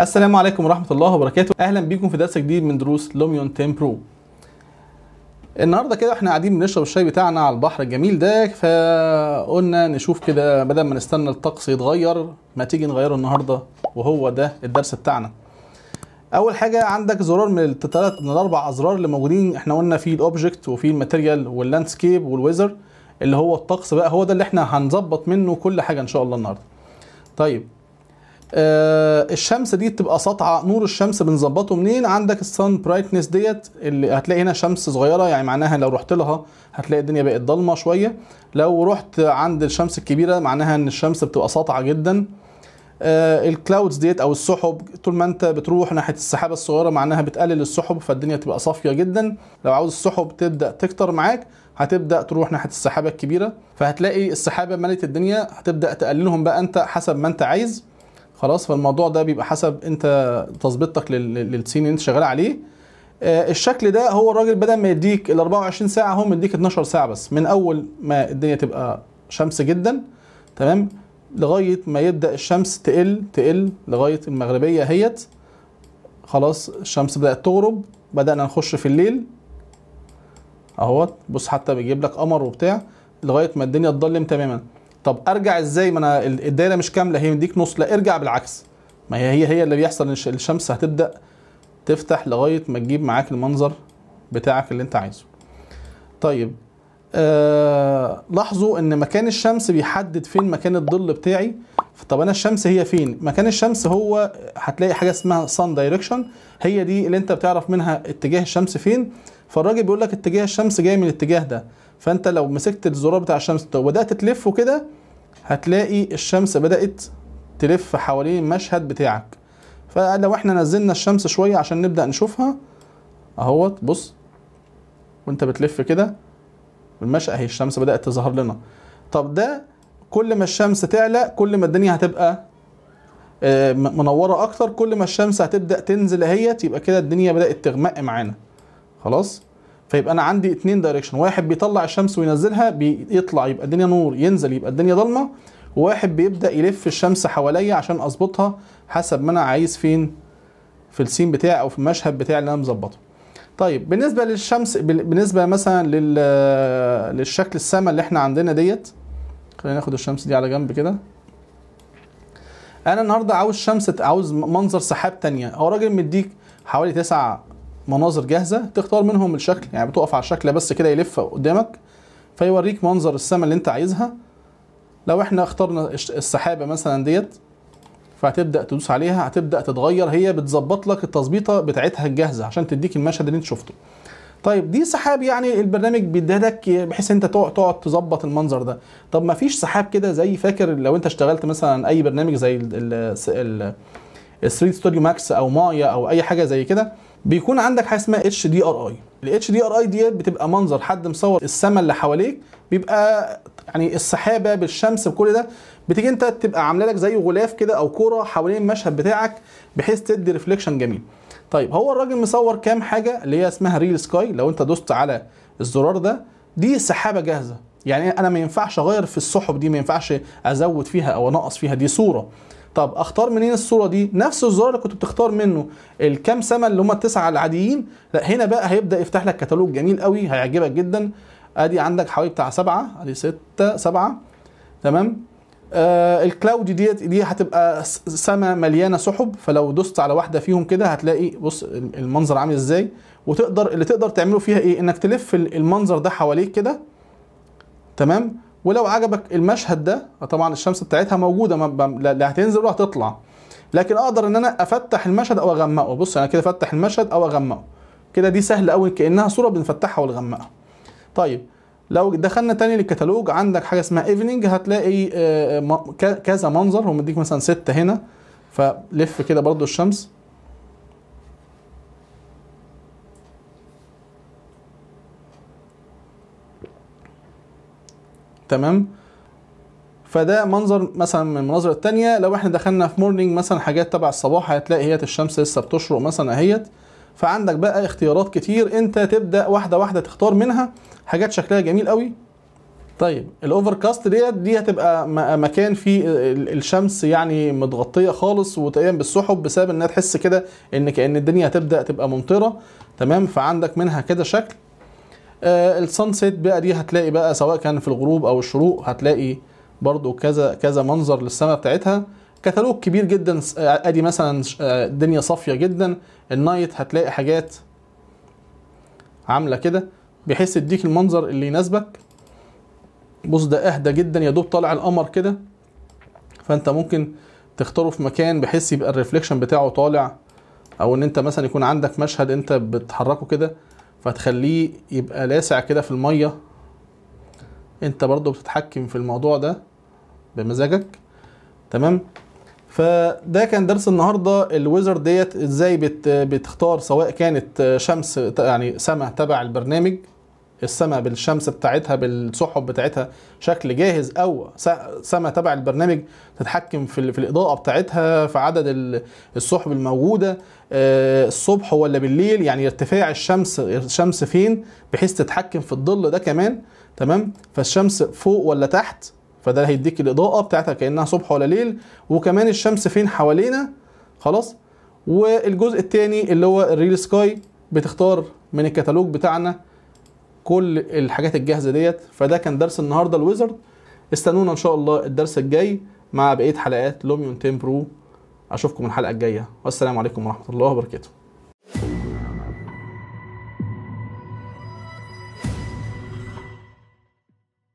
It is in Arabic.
السلام عليكم ورحمة الله وبركاته أهلا بيكم في درس جديد من دروس لوميون 10 برو النهاردة كده احنا قاعدين بنشرب الشاي بتاعنا على البحر الجميل ده فقلنا نشوف كده بدل ما نستنى الطقس يتغير ما تيجي نغيره النهاردة وهو ده الدرس بتاعنا اول حاجه عندك زرار من الثلاث من الاربع ازرار اللي موجودين احنا قلنا في الاوبجكت وفي الماتيريال واللاندسكيب والويزر اللي هو الطقس بقى هو ده اللي احنا هنظبط منه كل حاجه ان شاء الله النهارده طيب آه، الشمس دي بتبقى ساطعه نور الشمس بنظبطه منين عندك السن برايتنس ديت اللي هتلاقي هنا شمس صغيره يعني معناها لو رحت لها هتلاقي الدنيا بقت ضلمه شويه لو رحت عند الشمس الكبيره معناها ان الشمس بتبقى ساطعه جدا آه، الكلاودز ديت او السحب طول ما انت بتروح ناحيه السحابه الصغيره معناها بتقلل السحب فالدنيا تبقى صافيه جدا لو عاوز السحب تبدا تكتر معاك هتبدا تروح ناحيه السحابه الكبيره فهتلاقي السحابه ملت الدنيا هتبدا تقللهم بقى انت حسب ما انت عايز خلاص فالموضوع ده بيبقى حسب انت تظبيطك للسين اللي انت شغال عليه آه، الشكل ده هو الراجل بدل ما يديك ال 24 ساعه هو مديك 12 ساعه بس من اول ما الدنيا تبقى شمس جدا تمام لغايه ما يبدا الشمس تقل تقل لغايه المغربيه اهيت خلاص الشمس بدات تغرب بدانا نخش في الليل اهوت بص حتى بيجيب لك قمر وبتاع لغايه ما الدنيا تضلم تماما طب ارجع ازاي ما انا الدايره مش كامله هي مديك نص لا ارجع بالعكس ما هي هي هي اللي بيحصل ان الشمس هتبدا تفتح لغايه ما تجيب معاك المنظر بتاعك اللي انت عايزه طيب آه لاحظوا ان مكان الشمس بيحدد فين مكان الظل بتاعي طب انا الشمس هي فين مكان الشمس هو هتلاقي حاجه اسمها سان دايركشن هي دي اللي انت بتعرف منها اتجاه الشمس فين فالراجل بيقول لك اتجاه الشمس جاي من الاتجاه ده فانت لو مسكت الزرار بتاع الشمس وبدات تلفه كده هتلاقي الشمس بدات تلف حوالين المشهد بتاعك فلو احنا نزلنا الشمس شويه عشان نبدا نشوفها اهوت بص وانت بتلف كده المشهد اهي الشمس بدات تظهر لنا طب ده كل ما الشمس تعلى كل ما الدنيا هتبقى آه، منوره اكتر كل ما الشمس هتبدا تنزل اهيت يبقى كده الدنيا بدات تغمق معانا خلاص فيبقى انا عندي اتنين دايركشن واحد بيطلع الشمس وينزلها بيطلع يبقى الدنيا نور ينزل يبقى الدنيا ضلمه وواحد بيبدا يلف الشمس حواليا عشان اظبطها حسب ما انا عايز فين في السين بتاعي او في المشهد بتاعي اللي انا مظبطه طيب بالنسبه للشمس بالنسبه مثلا لل للشكل السماء اللي احنا عندنا ديت خلينا ناخد الشمس دي على جنب كده انا النهارده عاوز شمس عاوز منظر سحاب تانية هو راجل مديك حوالي 9 مناظر جاهزه تختار منهم الشكل يعني بتقف على الشكل بس كده يلف قدامك فيوريك منظر السماء اللي انت عايزها لو احنا اخترنا السحابه مثلا ديت فهتبدا تدوس عليها هتبدا تتغير هي بتظبط لك التظبيطه بتاعتها الجاهزه عشان تديك المشهد اللي انت شفته طيب دي سحاب يعني البرنامج بيديهالك بحيث انت تقعد تظبط المنظر ده طب ما فيش سحاب كده زي فاكر لو انت اشتغلت مثلا اي برنامج زي ال ال ال 3 ستوديو ماكس او مايا او اي حاجه زي كده بيكون عندك حاجه اسمها اتش دي ار اي الاتش دي ار اي ديت بتبقى منظر حد مصور السما اللي حواليك بيبقى يعني السحابه بالشمس بكل ده بتيجي انت تبقى عامله لك زي غلاف كده او كوره حوالين المشهد بتاعك بحيث تدي ريفليكشن جميل طيب هو الراجل مصور كام حاجه اللي هي اسمها ريل سكاي لو انت دوست على الزرار ده دي سحابه جاهزه يعني انا ما ينفعش اغير في السحب دي ما ينفعش ازود فيها او انقص فيها دي صوره طب اختار منين الصوره دي نفس الزرار اللي كنت بتختار منه الكام سما اللي هم التسعه العاديين لا هنا بقى هيبدا يفتح لك كتالوج جميل قوي هيعجبك جدا ادي عندك حوالي بتاع سبعه ادي سته سبعه تمام آه الكلاود ديت دي هتبقى سما مليانه سحب فلو دوست على واحده فيهم كده هتلاقي بص المنظر عامل ازاي وتقدر اللي تقدر تعمله فيها ايه انك تلف المنظر ده حواليك كده تمام ولو عجبك المشهد ده طبعا الشمس بتاعتها موجوده لا هتنزل ولا هتطلع لكن اقدر ان انا افتح المشهد او اغمقه بص انا كده افتح المشهد او اغمقه كده دي سهله قوي كانها صوره بنفتحها ونغمقها طيب لو دخلنا تاني للكتالوج عندك حاجه اسمها ايفنينج هتلاقي آه، آه، كذا منظر هو مديك مثلا ستة هنا فلف كده برضو الشمس تمام فده منظر مثلا من المناظر التانية لو احنا دخلنا في مورنينج مثلا حاجات تبع الصباح هتلاقي هي الشمس لسه بتشرق مثلا اهيت فعندك بقى اختيارات كتير انت تبدا واحده واحده تختار منها حاجات شكلها جميل قوي طيب الاوفر كاست ديت دي هتبقى مكان فيه الشمس يعني متغطيه خالص وتقريبا بالسحب بسبب انها تحس كده ان كان الدنيا هتبدا تبقى ممطره تمام فعندك منها كده شكل آه، السانسيت بقى دي هتلاقي بقى سواء كان في الغروب او الشروق هتلاقي برضو كذا كذا منظر للسماء بتاعتها كتالوج كبير جدا آه، ادي مثلا آه، الدنيا صافيه جدا النايت هتلاقي حاجات عامله كده بحيث تديك المنظر اللي يناسبك بص ده اهدى جدا يا دوب طالع القمر كده فانت ممكن تختاره في مكان بحيث يبقى الريفليكشن بتاعه طالع او ان انت مثلا يكون عندك مشهد انت بتحركه كده فتخليه يبقى لاسع كده في الميه انت برضو بتتحكم في الموضوع ده بمزاجك تمام فده كان درس النهارده الويزر ديت ازاي بتختار سواء كانت شمس يعني سما تبع البرنامج السماء بالشمس بتاعتها بالسحب بتاعتها شكل جاهز او سماء تبع البرنامج تتحكم في, في الاضاءه بتاعتها في عدد السحب الموجوده آه، الصبح ولا بالليل يعني ارتفاع الشمس الشمس فين بحيث تتحكم في الظل ده كمان تمام فالشمس فوق ولا تحت فده هيديك الاضاءه بتاعتها كانها صبح ولا ليل وكمان الشمس فين حوالينا خلاص والجزء الثاني اللي هو الريل سكاي بتختار من الكتالوج بتاعنا كل الحاجات الجاهزه ديت فده كان درس النهارده الويزرد استنونا ان شاء الله الدرس الجاي مع بقيه حلقات لوميون برو اشوفكم الحلقه الجايه والسلام عليكم ورحمه الله وبركاته